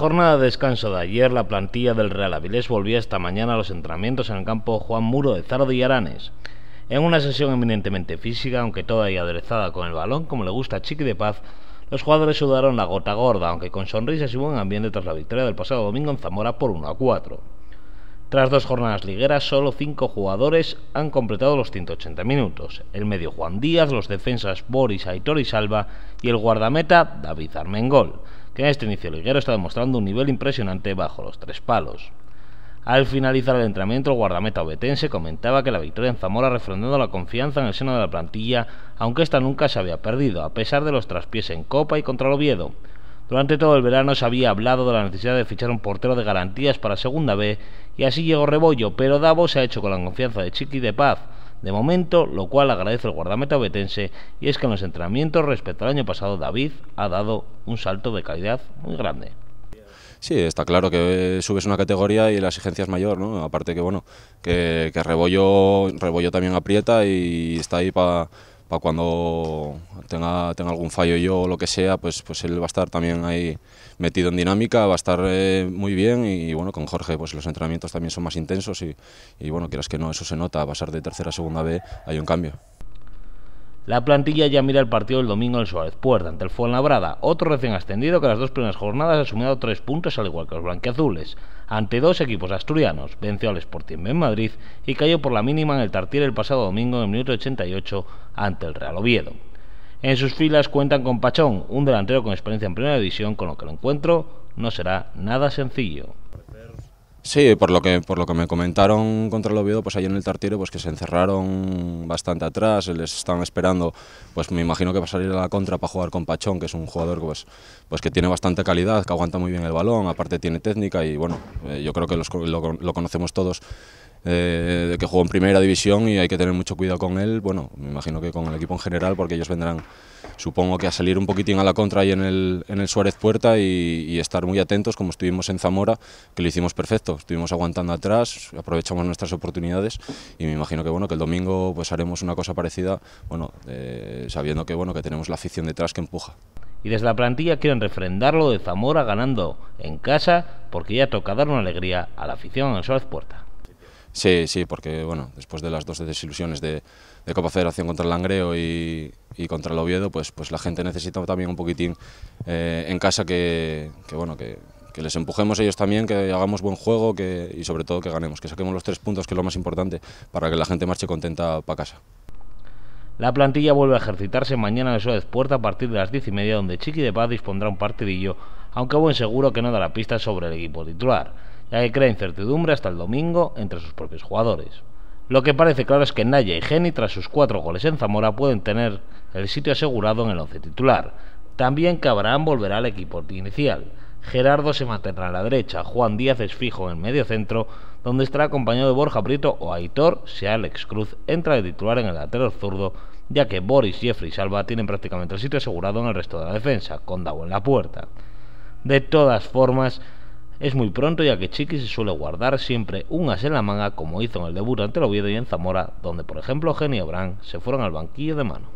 Jornada de descanso de ayer, la plantilla del Real Avilés volvía esta mañana a los entrenamientos en el campo Juan Muro de Zardo y Aranes. En una sesión eminentemente física, aunque toda y aderezada con el balón, como le gusta a Chiqui de Paz, los jugadores sudaron la gota gorda, aunque con sonrisas y buen ambiente tras la victoria del pasado domingo en Zamora por 1 a 4. Tras dos jornadas ligueras, solo cinco jugadores han completado los 180 minutos: el medio Juan Díaz, los defensas Boris, Aitor y Salva y el guardameta David Armengol que en este inicio liguero está demostrando un nivel impresionante bajo los tres palos. Al finalizar el entrenamiento, el guardameta obetense comentaba que la victoria en Zamora refrendando la confianza en el seno de la plantilla, aunque esta nunca se había perdido, a pesar de los traspiés en Copa y contra Oviedo. Durante todo el verano se había hablado de la necesidad de fichar un portero de garantías para Segunda B y así llegó Rebollo, pero Davos se ha hecho con la confianza de Chiqui de Paz, de momento, lo cual agradece el guardameta obetense, y es que en los entrenamientos respecto al año pasado David ha dado un salto de calidad muy grande. Sí, está claro que subes una categoría y la exigencia es mayor, ¿no? Aparte que bueno, que, que Rebollo, también aprieta y está ahí para cuando tenga, algún fallo yo o lo que sea, pues, pues él va a estar también ahí metido en dinámica, va a estar eh, muy bien y bueno, con Jorge pues los entrenamientos también son más intensos y, bueno, quieras que no, eso se nota, a pasar de tercera a segunda B hay un cambio. La plantilla ya mira el partido del domingo en Suárez Puerta ante el Fuenlabrada, otro recién ascendido que las dos primeras jornadas ha sumado tres puntos al igual que los blanquiazules, ante dos equipos asturianos, venció al Sporting en Madrid y cayó por la mínima en el Tartier el pasado domingo en el minuto 88 ante el Real Oviedo. En sus filas cuentan con Pachón, un delantero con experiencia en primera división, con lo que el encuentro no será nada sencillo. Sí, por lo que por lo que me comentaron contra el Oviedo, pues ahí en el Tartiere, pues que se encerraron bastante atrás, eh, les estaban esperando, pues me imagino que va a salir a la contra para jugar con Pachón, que es un jugador pues, pues que tiene bastante calidad, que aguanta muy bien el balón, aparte tiene técnica y bueno, eh, yo creo que lo conocemos todos eh, de que jugó en primera división y hay que tener mucho cuidado con él, bueno, me imagino que con el equipo en general, porque ellos vendrán, supongo que a salir un poquitín a la contra ahí en el, en el Suárez Puerta y, estar muy atentos, como estuvimos en Zamora, que lo hicimos perfecto, estuvimos aguantando atrás, aprovechamos nuestras oportunidades y me imagino que bueno, que el domingo pues haremos una cosa parecida, bueno, eh, sabiendo que bueno, que tenemos la afición detrás que empuja. Y desde la plantilla quieren refrendarlo de Zamora ganando en casa porque ya toca dar una alegría a la afición en el Suárez Puerta. Sí, sí, porque bueno, después de las dos desilusiones de, Copa Federación contra el Langreo y, contra el Oviedo, pues, pues la gente necesita también un poquitín eh, en casa que, bueno, que, les empujemos ellos también, que hagamos buen juego que, y sobre todo que ganemos, que saquemos los tres puntos, que es lo más importante, para que la gente marche contenta para casa. La plantilla vuelve a ejercitarse mañana en su vez Puerta a partir de las diez y media, donde Chiqui de Paz dispondrá un partidillo, aunque buen seguro que no da la pista sobre el equipo titular ya que crea incertidumbre hasta el domingo entre sus propios jugadores. Lo que parece claro es que Naya y Geni, tras sus cuatro goles en Zamora, pueden tener el sitio asegurado en el once titular. También que volverá al equipo inicial. Gerardo se mantendrá a la derecha, Juan Díaz es fijo en el medio centro, donde estará acompañado de Borja Prieto o Aitor si Alex Cruz entra de titular en el lateral zurdo, ya que Boris, Jeffrey y Salva tienen prácticamente el sitio asegurado en el resto de la defensa, con Dago en la puerta. De todas formas, es muy pronto ya que Chiqui se suele guardar siempre un as en la manga como hizo en el debut ante el Oviedo y en Zamora, donde por ejemplo Genio y se fueron al banquillo de mano.